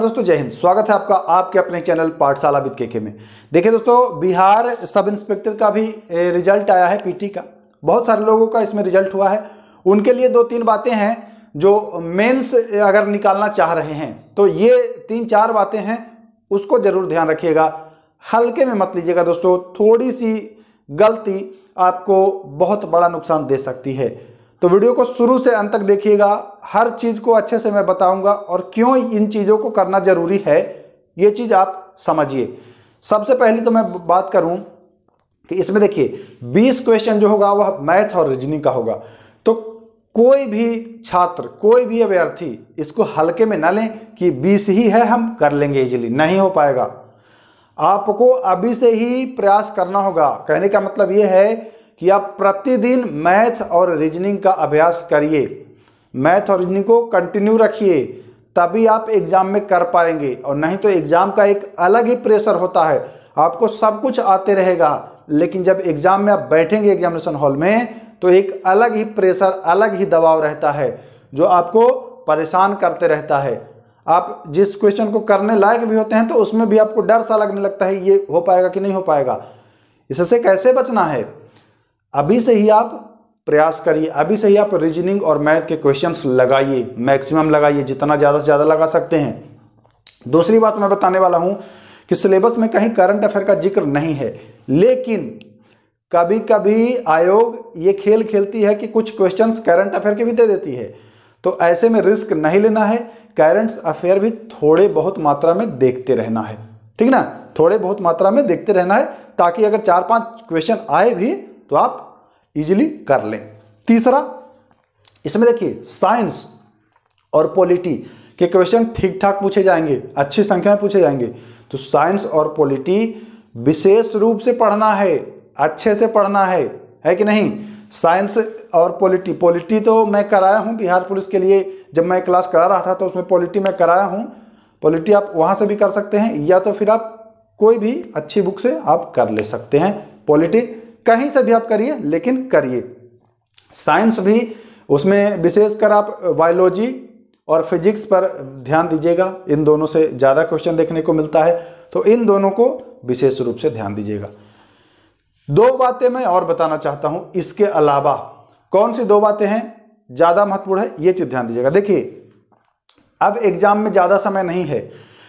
दोस्तों जय हिंद स्वागत है आपका आपके अपने चैनल पाठशाला विद के में देखिए दोस्तों बिहार सब इंस्पेक्टर का भी रिजल्ट आया है पीटी का बहुत सारे लोगों का इसमें रिजल्ट हुआ है उनके लिए दो तीन बातें हैं जो मेंस अगर निकालना चाह रहे हैं तो ये तीन चार बातें हैं उसको ज़रूर ध्यान रखिएगा हल्के में मत लीजिएगा दोस्तों थोड़ी सी गलती आपको बहुत बड़ा नुकसान दे सकती है तो वीडियो को शुरू से अंत तक देखिएगा हर चीज़ को अच्छे से मैं बताऊंगा और क्यों इन चीज़ों को करना ज़रूरी है ये चीज़ आप समझिए सबसे पहले तो मैं बात करूं कि इसमें देखिए 20 क्वेश्चन जो होगा वह मैथ और रीजनिंग का होगा तो कोई भी छात्र कोई भी अभ्यर्थी इसको हल्के में ना लें कि बीस ही है हम कर लेंगे इजिली नहीं हो पाएगा आपको अभी से ही प्रयास करना होगा कहने का मतलब ये है कि आप प्रतिदिन मैथ और रीजनिंग का अभ्यास करिए मैथ और रीजनिंग को कंटिन्यू रखिए तभी आप एग्ज़ाम में कर पाएंगे और नहीं तो एग्ज़ाम का एक अलग ही प्रेशर होता है आपको सब कुछ आते रहेगा लेकिन जब एग्ज़ाम में आप बैठेंगे एग्जामिनेशन हॉल में तो एक अलग ही प्रेशर अलग ही दबाव रहता है जो आपको परेशान करते रहता है आप जिस क्वेश्चन को करने लायक भी होते हैं तो उसमें भी आपको डर सा लगने लगता है ये हो पाएगा कि नहीं हो पाएगा इससे कैसे बचना है अभी से ही आप प्रयास करिए अभी से ही आप रीजनिंग और मैथ के क्वेश्चंस लगाइए मैक्सिमम लगाइए जितना ज़्यादा से ज़्यादा लगा सकते हैं दूसरी बात मैं बताने वाला हूँ कि सिलेबस में कहीं करंट अफेयर का जिक्र नहीं है लेकिन कभी कभी आयोग ये खेल खेलती है कि कुछ क्वेश्चन करंट अफेयर के भी दे देती है तो ऐसे में रिस्क नहीं लेना है करंट अफेयर भी थोड़े बहुत मात्रा में देखते रहना है ठीक ना थोड़े बहुत मात्रा में देखते रहना है ताकि अगर चार पांच क्वेश्चन आए भी तो आप इजिली कर लें तीसरा इसमें देखिए साइंस और पॉलिटी के क्वेश्चन ठीक ठाक पूछे जाएंगे अच्छी संख्या में पूछे जाएंगे तो साइंस और पॉलिटी विशेष रूप से पढ़ना है अच्छे से पढ़ना है है कि नहीं साइंस और पॉलिटी पॉलिटी तो मैं कराया हूँ बिहार पुलिस के लिए जब मैं क्लास करा रहा था तो उसमें पॉलिटी मैं कराया हूँ पॉलिटी आप वहाँ से भी कर सकते हैं या तो फिर आप कोई भी अच्छी बुक से आप कर ले सकते हैं पॉलिटी कहीं से भी आप करिए लेकिन करिए साइंस भी उसमें विशेषकर आप बायोलॉजी और फिजिक्स पर ध्यान दीजिएगा इन दोनों से ज़्यादा क्वेश्चन देखने को मिलता है तो इन दोनों को विशेष रूप से ध्यान दीजिएगा दो बातें मैं और बताना चाहता हूँ इसके अलावा कौन सी दो बातें हैं ज़्यादा महत्वपूर्ण है ये चीज़ ध्यान दीजिएगा देखिए अब एग्ज़ाम में ज़्यादा समय नहीं है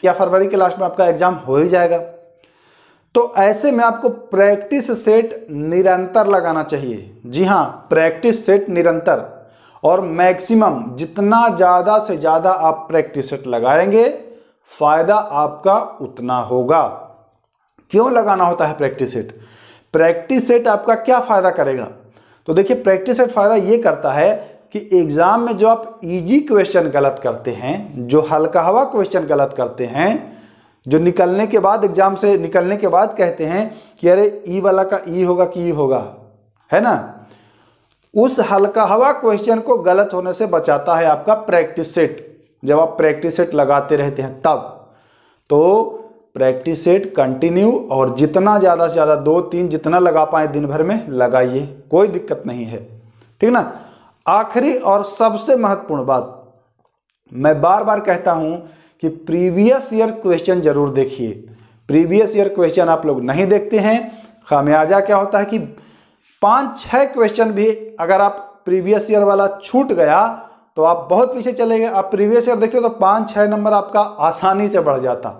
या फरवरी के लास्ट में आपका एग्ज़ाम हो ही जाएगा तो ऐसे में आपको प्रैक्टिस सेट निरंतर लगाना चाहिए जी हाँ प्रैक्टिस सेट निरंतर और मैक्सिमम जितना ज़्यादा से ज़्यादा आप प्रैक्टिस सेट लगाएंगे फ़ायदा आपका उतना होगा क्यों लगाना होता है प्रैक्टिस सेट प्रैक्टिस सेट आपका क्या फ़ायदा करेगा तो देखिए प्रैक्टिस सेट फ़ायदा ये करता है कि एग्ज़ाम में जो आप इजी क्वेश्चन गलत करते हैं जो हल्का हवा क्वेश्चन गलत करते हैं जो निकलने के बाद एग्ज़ाम से निकलने के बाद कहते हैं कि अरे ई वाला का ई होगा कि ई होगा है ना उस हल्का हवा क्वेश्चन को गलत होने से बचाता है आपका प्रैक्टिस सेट जब आप प्रैक्टिस सेट लगाते रहते हैं तब तो प्रैक्टिस सेट कंटिन्यू और जितना ज़्यादा से ज़्यादा दो तीन जितना लगा पाए दिन भर में लगाइए कोई दिक्कत नहीं है ठीक ना आखिरी और सबसे महत्वपूर्ण बात मैं बार बार कहता हूँ कि प्रीवियस ईयर क्वेश्चन जरूर देखिए प्रीवियस ईयर क्वेश्चन आप लोग नहीं देखते हैं खामियाजा क्या होता है कि पांच छह क्वेश्चन भी अगर आप प्रीवियस ईयर वाला छूट गया तो आप बहुत पीछे चले गए आप प्रीवियस ईयर देखते हो तो पाँच छः नंबर आपका आसानी से बढ़ जाता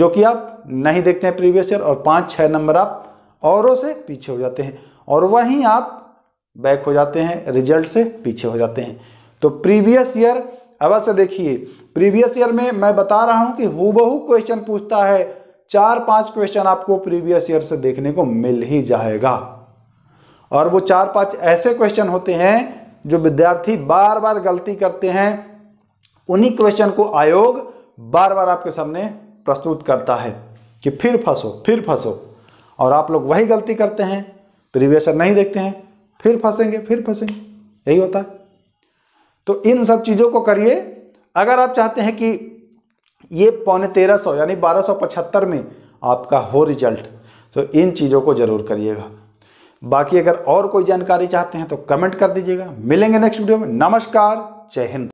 जो कि आप नहीं देखते हैं प्रीवियस ईयर और पाँच छः नंबर आप औरों से पीछे हो जाते हैं और वहीं आप बैक हो जाते हैं रिजल्ट से पीछे हो जाते हैं तो प्रीवियस ईयर अवश्य देखिए प्रीवियस ईयर में मैं बता रहा हूं कि हूबहू क्वेश्चन पूछता है चार पांच क्वेश्चन आपको प्रीवियस ईयर से देखने को मिल ही जाएगा और वो चार पांच ऐसे क्वेश्चन होते हैं जो विद्यार्थी बार बार गलती करते हैं उन्हीं क्वेश्चन को आयोग बार बार आपके सामने प्रस्तुत करता है कि फिर फंसो फिर फंसो और आप लोग वही गलती करते हैं प्रीवियस ईयर नहीं देखते हैं फिर फंसेंगे फिर फंसेंगे यही होता है तो इन सब चीज़ों को करिए अगर आप चाहते हैं कि ये पौने तेरह सौ यानी बारह सौ पचहत्तर में आपका हो रिजल्ट तो इन चीज़ों को ज़रूर करिएगा बाकी अगर और कोई जानकारी चाहते हैं तो कमेंट कर दीजिएगा मिलेंगे नेक्स्ट वीडियो में नमस्कार जय हिंद